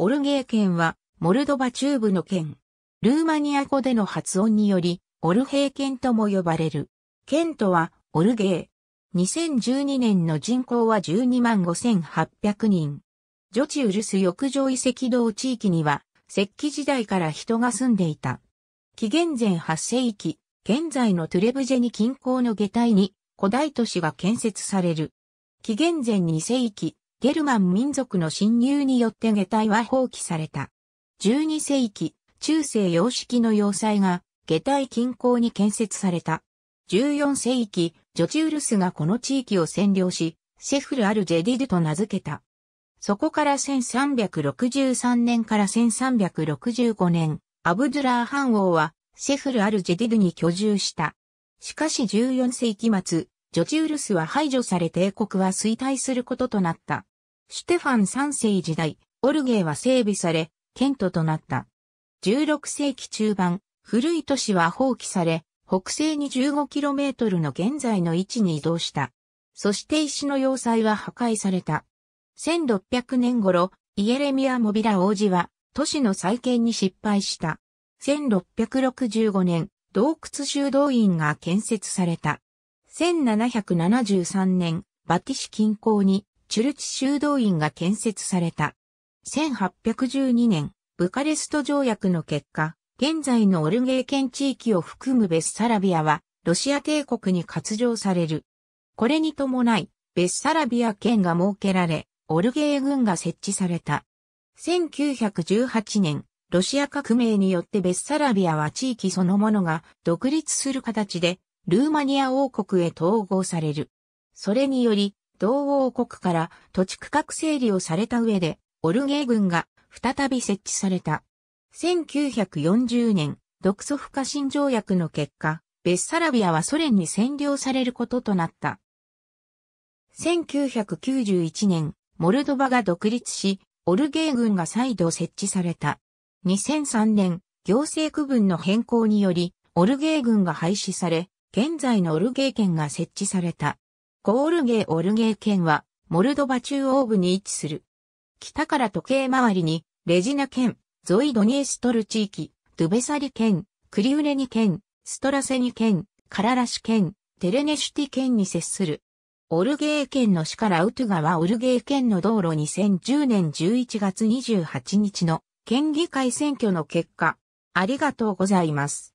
オルゲー県は、モルドバ中部の県。ルーマニア語での発音により、オルヘー県とも呼ばれる。県とは、オルゲー。2012年の人口は12万5800人。ョチウルス浴場遺跡道地域には、石器時代から人が住んでいた。紀元前8世紀、現在のトゥレブジェニ近郊の下体に古代都市が建設される。紀元前2世紀、ゲルマン民族の侵入によって下体は放棄された。12世紀、中世様式の要塞が下体近郊に建設された。14世紀、ジョチュウルスがこの地域を占領し、シェフル・アル・ジェディドと名付けた。そこから1363年から1365年、アブドゥラーハン王はシェフル・アル・ジェディドに居住した。しかし14世紀末、ジョチュウルスは排除され帝国は衰退することとなった。シュテファン3世時代、オルゲーは整備され、ケントとなった。16世紀中盤、古い都市は放棄され、北西に 15km の現在の位置に移動した。そして石の要塞は破壊された。1600年頃、イエレミア・モビラ王子は都市の再建に失敗した。1665年、洞窟修道院が建設された。1773年、バティシ近郊にチュルチ修道院が建設された。1812年、ブカレスト条約の結果、現在のオルゲー県地域を含むベッサラビアは、ロシア帝国に割譲される。これに伴い、ベッサラビア県が設けられ、オルゲー軍が設置された。1918年、ロシア革命によってベッサラビアは地域そのものが独立する形で、ルーマニア王国へ統合される。それにより、同王国から土地区画整理をされた上で、オルゲー軍が再び設置された。1940年、独ソ不可侵条約の結果、ベッサラビアはソ連に占領されることとなった。1991年、モルドバが独立し、オルゲー軍が再度設置された。2003年、行政区分の変更により、オルゲー軍が廃止され、現在のオルゲー県が設置された。ゴールゲーオルゲー県は、モルドバ中央部に位置する。北から時計回りに、レジナ県、ゾイドニエストル地域、ドゥベサリ県、クリウレニ県、ストラセニ県、カララシ県、テレネシュティ県に接する。オルゲー県の市からウトゥ川オルゲー県の道路2010年11月28日の県議会選挙の結果、ありがとうございます。